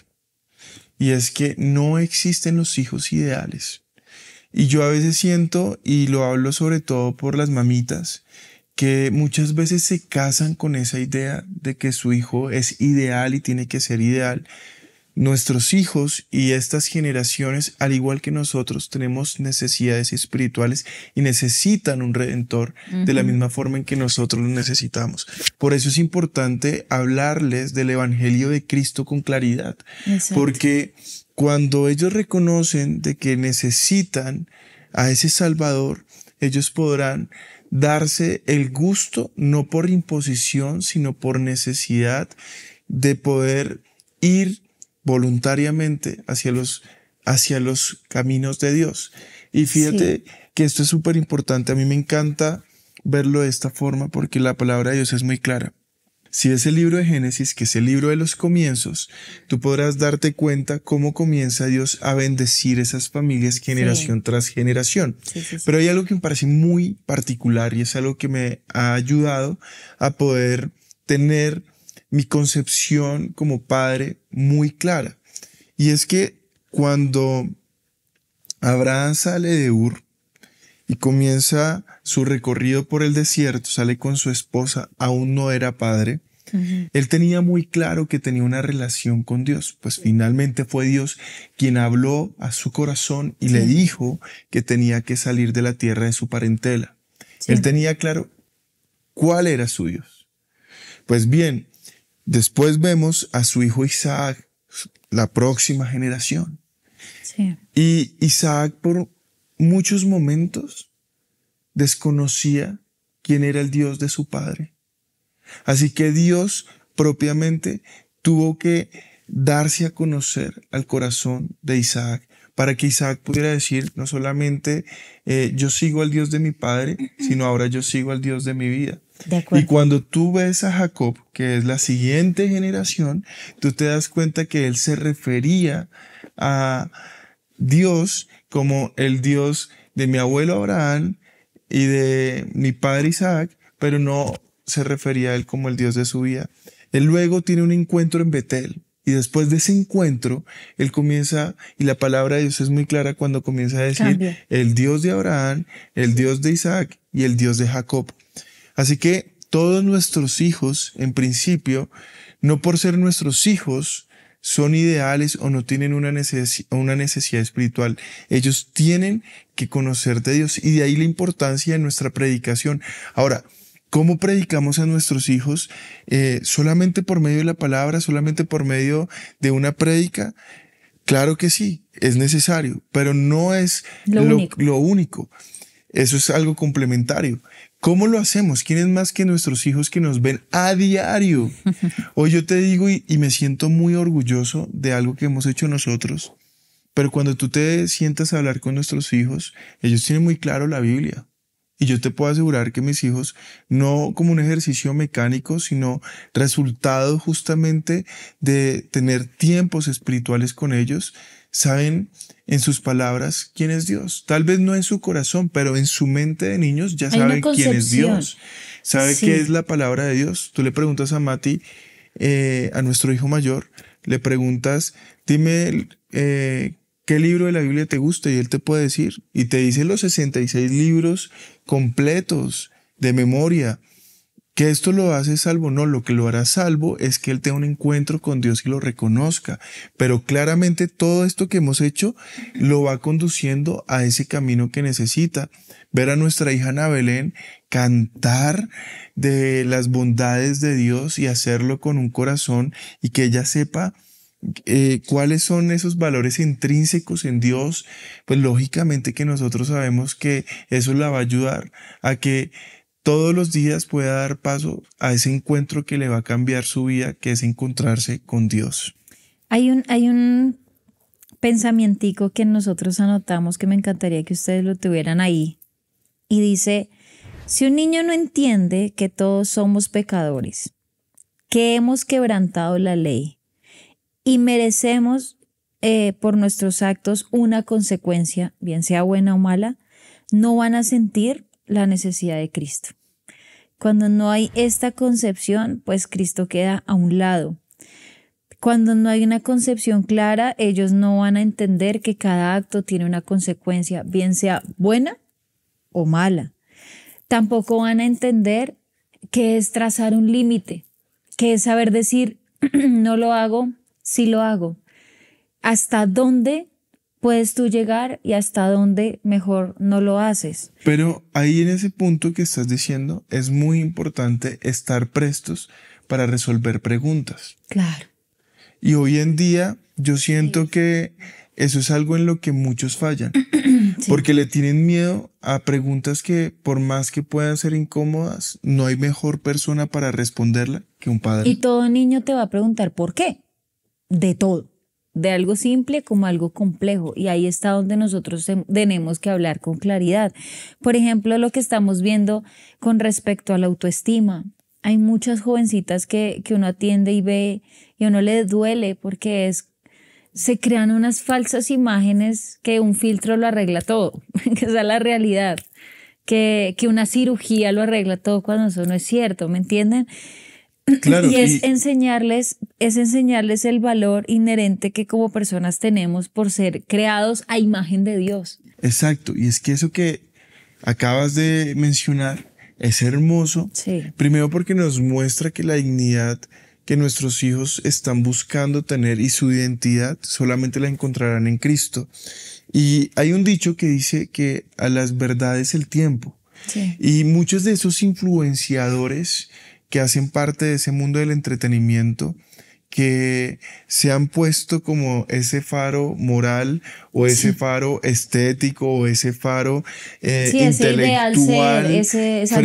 Y es que no existen los hijos ideales. Y yo a veces siento, y lo hablo sobre todo por las mamitas, que muchas veces se casan con esa idea de que su hijo es ideal y tiene que ser ideal, Nuestros hijos y estas generaciones, al igual que nosotros, tenemos necesidades espirituales y necesitan un redentor de la misma forma en que nosotros lo necesitamos. Por eso es importante hablarles del Evangelio de Cristo con claridad, porque cuando ellos reconocen de que necesitan a ese Salvador, ellos podrán darse el gusto, no por imposición, sino por necesidad de poder ir voluntariamente hacia los, hacia los caminos de Dios. Y fíjate que esto es súper importante. A mí me encanta verlo de esta forma porque la palabra de Dios es muy clara. Si es el libro de Génesis, que es el libro de los comienzos, tú podrás darte cuenta cómo comienza Dios a bendecir esas familias generación tras generación. Pero hay algo que me parece muy particular y es algo que me ha ayudado a poder tener mi concepción como padre muy clara. Y es que cuando Abraham sale de Ur y comienza su recorrido por el desierto, sale con su esposa, aún no era padre, él tenía muy claro que tenía una relación con Dios, pues finalmente fue Dios quien habló a su corazón y le dijo que tenía que salir de la tierra de su parentela. Él tenía claro cuál era su Dios. Pues bien, Después vemos a su hijo Isaac, la próxima generación. Y Isaac por muchos momentos desconocía quién era el Dios de su padre. Así que Dios propiamente tuvo que darse a conocer al corazón de Isaac para que Isaac pudiera decir no solamente eh, yo sigo al Dios de mi padre, sino ahora yo sigo al Dios de mi vida. Y cuando tú ves a Jacob, que es la siguiente generación, tú te das cuenta que él se refería a Dios como el Dios de mi abuelo Abraham y de mi padre Isaac, pero no se refería a él como el Dios de su vida. Él luego tiene un encuentro en Betel. Y después de ese encuentro, él comienza, y la palabra de Dios es muy clara cuando comienza a decir, el Dios de Abraham, el Dios de Isaac y el Dios de Jacob. Así que todos nuestros hijos, en principio, no por ser nuestros hijos, son ideales o no tienen una, necesidad espiritual. Ellos tienen que conocer de Dios y de ahí la importancia de nuestra predicación. Ahora, ¿Cómo predicamos a nuestros hijos? Eh, ¿Solamente por medio de la palabra? ¿Solamente por medio de una prédica? Claro que sí, es necesario, pero no es lo único. Eso es algo complementario. ¿Cómo lo hacemos? ¿Quién es más que nuestros hijos que nos ven a diario? Hoy yo te digo y, me siento muy orgulloso de algo que hemos hecho nosotros, pero cuando tú te sientas a hablar con nuestros hijos, ellos tienen muy claro la Biblia. Y yo te puedo asegurar que mis hijos, no como un ejercicio mecánico, sino resultado justamente de tener tiempos espirituales con ellos, saben en sus palabras quién es Dios. Tal vez no en su corazón, pero en su mente de niños ya sabe quién es Dios. Sabe qué es la palabra de Dios. Tú le preguntas a Mati, eh, a nuestro hijo mayor, le preguntas, dime eh, qué libro de la Biblia te gusta y él te puede decir. Y te dice los 66 libros completos de memoria que esto lo hace salvo, no, lo que lo hará salvo es que él tenga un encuentro con Dios y lo reconozca, pero claramente todo esto que hemos hecho lo va conduciendo a ese camino que necesita. Ver a nuestra hija Ana Belén cantar de las bondades de Dios y hacerlo con un corazón y que ella sepa eh, cuáles son esos valores intrínsecos en Dios, pues lógicamente que nosotros sabemos que eso la va a ayudar a que todos los días pueda dar paso a ese encuentro que le va a cambiar su vida, que es encontrarse con Dios. Hay un, hay un que nosotros anotamos que me encantaría que ustedes lo tuvieran ahí. Y dice, si un niño no entiende que todos somos pecadores, que hemos quebrantado la ley y merecemos eh, por nuestros actos una consecuencia, bien sea buena o mala, no van a sentir la necesidad de Cristo. Cuando no hay esta concepción, pues Cristo queda a un lado. Cuando no hay una concepción clara, ellos no van a entender que cada acto tiene una consecuencia, bien sea buena o mala. Tampoco van a entender que es trazar un límite, que es saber decir, no lo hago, sí lo hago. ¿Hasta dónde puedes tú llegar y hasta dónde mejor no lo haces. Pero ahí en ese punto que estás diciendo es muy importante estar prestos para resolver preguntas. Claro. Y hoy en día yo siento que eso es algo en lo que muchos fallan, porque le tienen miedo a preguntas que por más que puedan ser incómodas, no hay mejor persona para responderla que un padre. Y todo niño te va a preguntar por qué, de todo de algo simple como algo complejo. Y ahí está donde nosotros tenemos que hablar con claridad. Por ejemplo, lo que estamos viendo con respecto a la autoestima. Hay muchas jovencitas que, uno atiende y ve y a uno le duele porque es se crean unas falsas imágenes que un filtro lo arregla todo, que esa es la realidad, que, que una cirugía lo arregla todo cuando eso no es cierto, ¿me entienden? y es enseñarles, es enseñarles el valor inherente que como personas tenemos por ser creados a imagen de Dios. Exacto, y es que eso que acabas de mencionar es hermoso. Primero porque nos muestra que la dignidad que nuestros hijos están buscando tener y su identidad solamente la encontrarán en Cristo. Y hay un dicho que dice que a las verdades el tiempo. Y muchos de esos influenciadores que hacen parte de ese mundo del entretenimiento que se han puesto como ese faro moral o ese faro estético o ese faro eh, sí, ese ideal, frente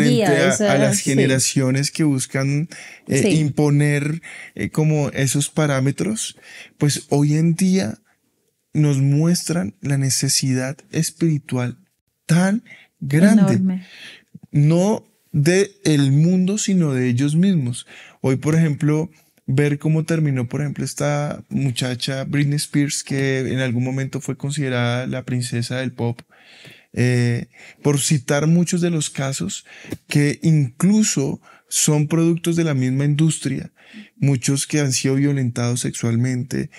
guía, a, las generaciones que buscan eh, imponer eh, como esos parámetros, pues hoy en día nos muestran la necesidad espiritual tan grande. No de el mundo, sino de ellos mismos. Hoy, por ejemplo, ver cómo terminó, por ejemplo, esta muchacha Britney Spears, que en algún momento fue considerada la princesa del pop, eh, por citar muchos de los casos que incluso son productos de la misma industria, muchos que han sido violentados sexualmente,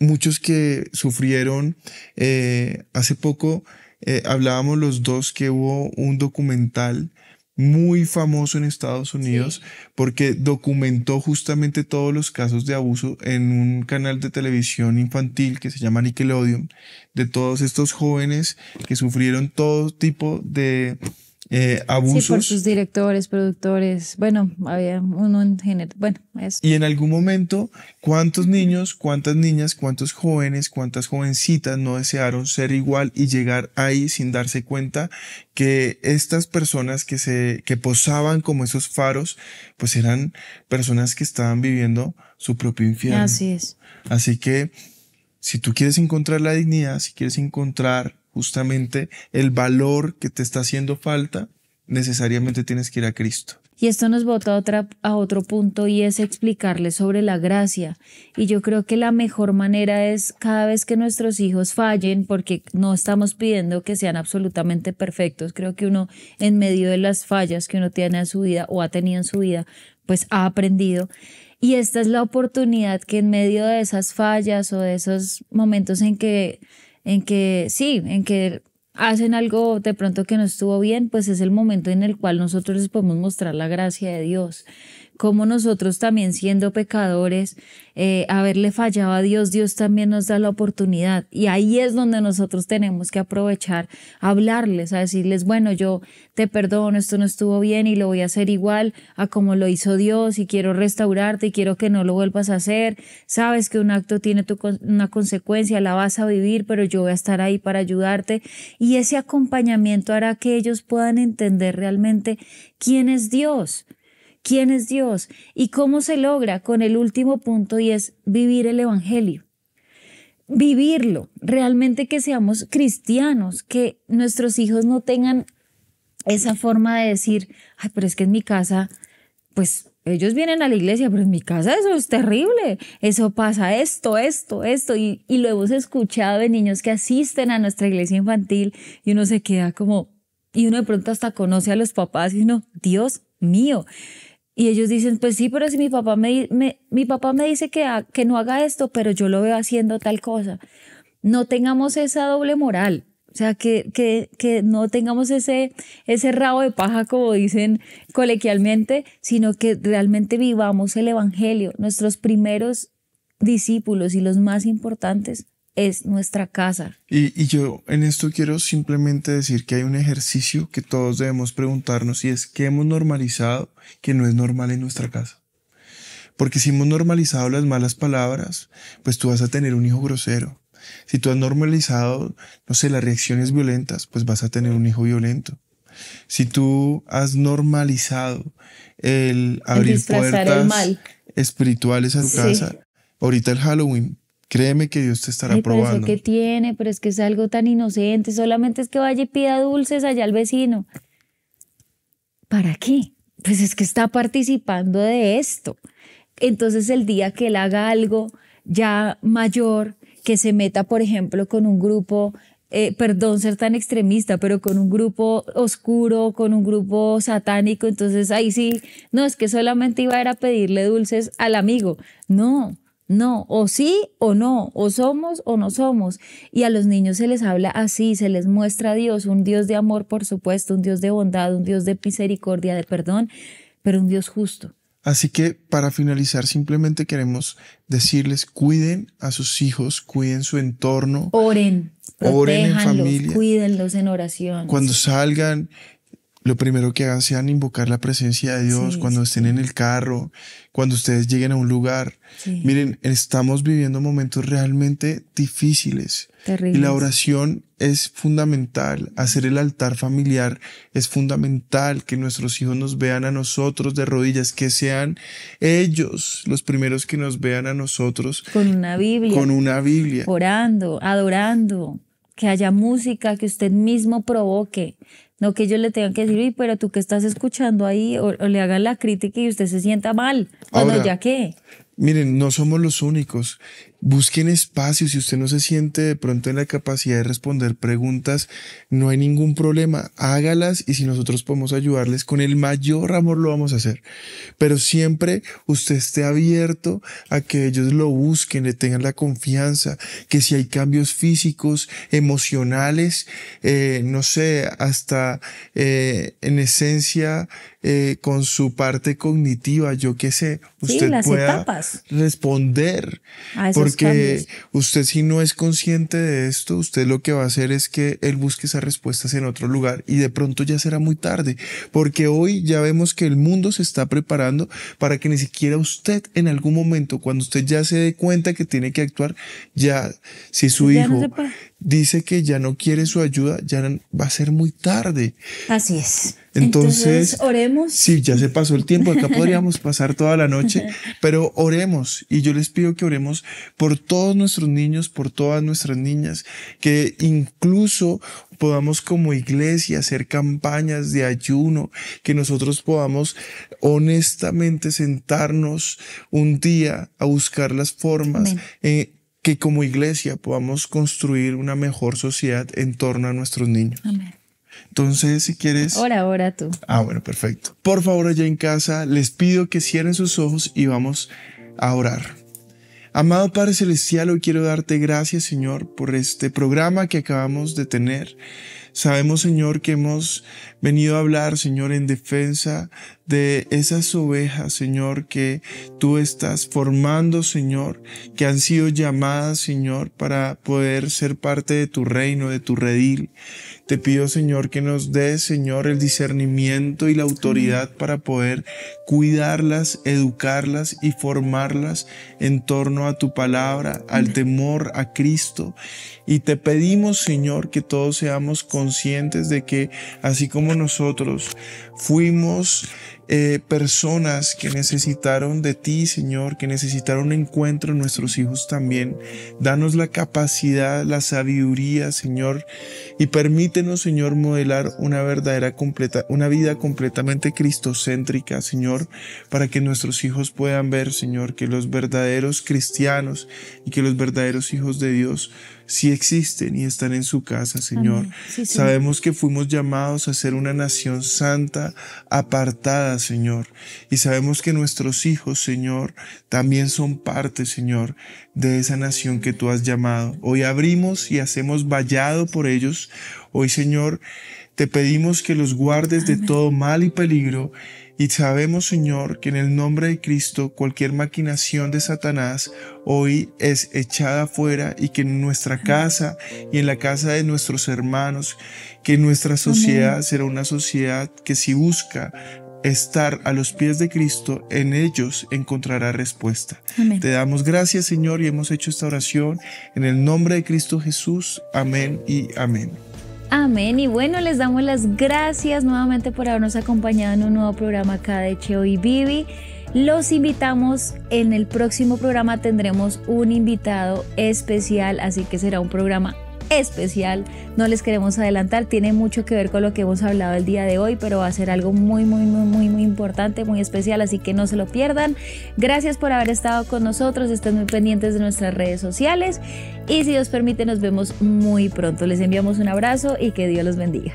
muchos que sufrieron eh, hace poco. Eh, hablábamos los dos que hubo un documental muy famoso en Estados Unidos porque documentó justamente todos los casos de abuso en un canal de televisión infantil que se llama Nickelodeon, de todos estos jóvenes que sufrieron todo tipo de abusos. Eh, sí, por sus directores, productores, bueno, había uno en bueno, eso. Y en algún momento, ¿cuántos niños, cuántas niñas, cuántos jóvenes, cuántas jovencitas no desearon ser igual y llegar ahí sin darse cuenta que estas personas que se, que posaban como esos faros, pues eran personas que estaban viviendo su propio infierno. Así es. Así que, si tú quieres encontrar la dignidad, si quieres encontrar justamente el valor que te está haciendo falta, necesariamente tienes que ir a Cristo. Y esto nos bota a, otra, a otro punto y es explicarle sobre la gracia. Y yo creo que la mejor manera es cada vez que nuestros hijos fallen, porque no estamos pidiendo que sean absolutamente perfectos. Creo que uno en medio de las fallas que uno tiene en su vida o ha tenido en su vida, pues ha aprendido. Y esta es la oportunidad que en medio de esas fallas o de esos momentos en que en que sí, en que hacen algo de pronto que no estuvo bien, pues es el momento en el cual nosotros les podemos mostrar la gracia de Dios como nosotros también siendo pecadores, eh, haberle fallado a Dios, Dios también nos da la oportunidad. Y ahí es donde nosotros tenemos que aprovechar, hablarles, a decirles, bueno, yo te perdono, esto no estuvo bien y lo voy a hacer igual a como lo hizo Dios y quiero restaurarte y quiero que no lo vuelvas a hacer. Sabes que un acto tiene una consecuencia, la vas a vivir, pero yo voy a estar ahí para ayudarte. Y ese acompañamiento hará que ellos puedan entender realmente quién es Dios quién es Dios y cómo se logra con el último punto y es vivir el Evangelio. Vivirlo, realmente que seamos cristianos, que nuestros hijos no tengan esa forma de decir, ay, pero es que en mi casa, pues ellos vienen a la iglesia, pero en mi casa eso es terrible, eso pasa esto, esto, esto, y, y lo hemos escuchado de niños que asisten a nuestra iglesia infantil y uno se queda como, y uno de pronto hasta conoce a los papás y uno, Dios mío, y ellos dicen, pues sí, pero si mi papá me, mi papá me dice que, que no haga esto, pero yo lo veo haciendo tal cosa. No tengamos esa doble moral. O sea, que, que, que, no tengamos ese, ese rabo de paja, como dicen colequialmente sino que realmente vivamos el Evangelio. Nuestros primeros discípulos y los más importantes es nuestra casa. Y, yo en esto quiero simplemente decir que hay un ejercicio que todos debemos preguntarnos y es que hemos normalizado que no es normal en nuestra casa. Porque si hemos normalizado las malas palabras, pues tú vas a tener un hijo grosero. Si tú has normalizado, no sé, las reacciones violentas, pues vas a tener un hijo violento. Si tú has normalizado el abrir puertas mal. espirituales a tu casa, ahorita el Halloween, Créeme que Dios te estará probando. Pero que tiene, pero es que es algo tan inocente. Solamente es que vaya y pida dulces allá al vecino. ¿Para qué? Pues es que está participando de esto. Entonces el día que él haga algo ya mayor, que se meta, por ejemplo, con un grupo, eh, perdón ser tan extremista, pero con un grupo oscuro, con un grupo satánico, entonces ahí sí, no es que solamente iba a ir a pedirle dulces al amigo. No, no, o sí o no, o somos o no somos. Y a los niños se les habla así, se les muestra a Dios, un Dios de amor, por supuesto, un Dios de bondad, un Dios de misericordia, de perdón, pero un Dios justo. Así que para finalizar, simplemente queremos decirles, cuiden a sus hijos, cuiden su entorno. Oren. Oren en familia. Cuídenlos en oración. Cuando salgan, lo primero que hagan sean invocar la presencia de Dios cuando estén en el carro, cuando ustedes lleguen a un lugar. Miren, estamos viviendo momentos realmente difíciles. Y la oración es fundamental. Hacer el altar familiar es fundamental. Que nuestros hijos nos vean a nosotros de rodillas, que sean ellos los primeros que nos vean a nosotros. Con una Biblia. Con una Biblia. Orando, adorando. Que haya música que usted mismo provoque no que yo le tengan que decir, pero tú que estás escuchando ahí, o, le hagan la crítica y usted se sienta mal. Ahora, ya qué. Miren, no somos los únicos. Busquen espacio, Si usted no se siente de pronto en la capacidad de responder preguntas, no hay ningún problema. Hágalas y si nosotros podemos ayudarles con el mayor amor lo vamos a hacer. Pero siempre usted esté abierto a que ellos lo busquen, le tengan la confianza, que si hay cambios físicos, emocionales, eh, no sé, hasta eh, en esencia, eh, con su parte cognitiva, yo qué sé, usted pueda responder. Ah, porque usted si no es consciente de esto, usted lo que va a hacer es que él busque esas respuestas en otro lugar y de pronto ya será muy tarde, porque hoy ya vemos que el mundo se está preparando para que ni siquiera usted en algún momento, cuando usted ya se dé cuenta que tiene que actuar, ya si su hijo, dice que ya no quiere su ayuda, ya va a ser muy tarde. Así es. Entonces, oremos. Sí, ya se pasó el tiempo, acá podríamos pasar toda la noche, pero oremos y yo les pido que oremos por todos nuestros niños, por todas nuestras niñas, que incluso podamos como iglesia hacer campañas de ayuno, que nosotros podamos honestamente sentarnos un día a buscar las formas que como iglesia podamos construir una mejor sociedad en torno a nuestros niños. Amén. Entonces, si quieres... Ahora, ahora tú. Ah, bueno, perfecto. Por favor, allá en casa, les pido que cierren sus ojos y vamos a orar. Amado Padre Celestial, quiero darte gracias, Señor, por este programa que acabamos de tener. Sabemos, Señor, que hemos venido a hablar, Señor, en defensa de esas ovejas, Señor, que tú estás formando, Señor, que han sido llamadas, Señor, para poder ser parte de tu reino, de tu redil. Te pido, Señor, que nos des, Señor, el discernimiento y la autoridad para poder cuidarlas, educarlas y formarlas en torno a tu palabra, al temor a Cristo. Y te pedimos, Señor, que todos seamos conscientes de que así como nosotros fuimos eh, personas que necesitaron de ti, Señor, que necesitaron un encuentro, nuestros hijos también. Danos la capacidad, la sabiduría, Señor, y permítenos, Señor, modelar una verdadera completa, una vida completamente cristocéntrica, Señor, para que nuestros hijos puedan ver, Señor, que los verdaderos cristianos y que los verdaderos hijos de Dios si existen y están en su casa, Señor. Sabemos que fuimos llamados a ser una nación santa, apartada, Señor. Y sabemos que nuestros hijos, Señor, también son parte, Señor, de esa nación que tú has llamado. Hoy abrimos y hacemos vallado por ellos. Hoy, Señor, te pedimos que los guardes de todo mal y peligro y sabemos, Señor, que en el nombre de Cristo cualquier maquinación de Satanás hoy es echada afuera y que en nuestra casa y en la casa de nuestros hermanos, que nuestra sociedad será una sociedad que si busca estar a los pies de Cristo, en ellos encontrará respuesta. Te damos gracias, Señor, y hemos hecho esta oración en el nombre de Cristo Jesús. Amén y amén. Amén. Y bueno, les damos las gracias nuevamente por habernos acompañado en un nuevo programa acá de Cheo y Vivi. Los invitamos, en el próximo programa tendremos un invitado especial, así que será un programa especial. No les queremos adelantar, tiene mucho que ver con lo que hemos hablado el día de hoy, pero va a ser algo muy, muy, muy, muy, muy importante, muy especial, así que no se lo pierdan. Gracias por haber estado con nosotros, estén muy pendientes de nuestras redes sociales y si Dios permite nos vemos muy pronto. Les enviamos un abrazo y que Dios los bendiga.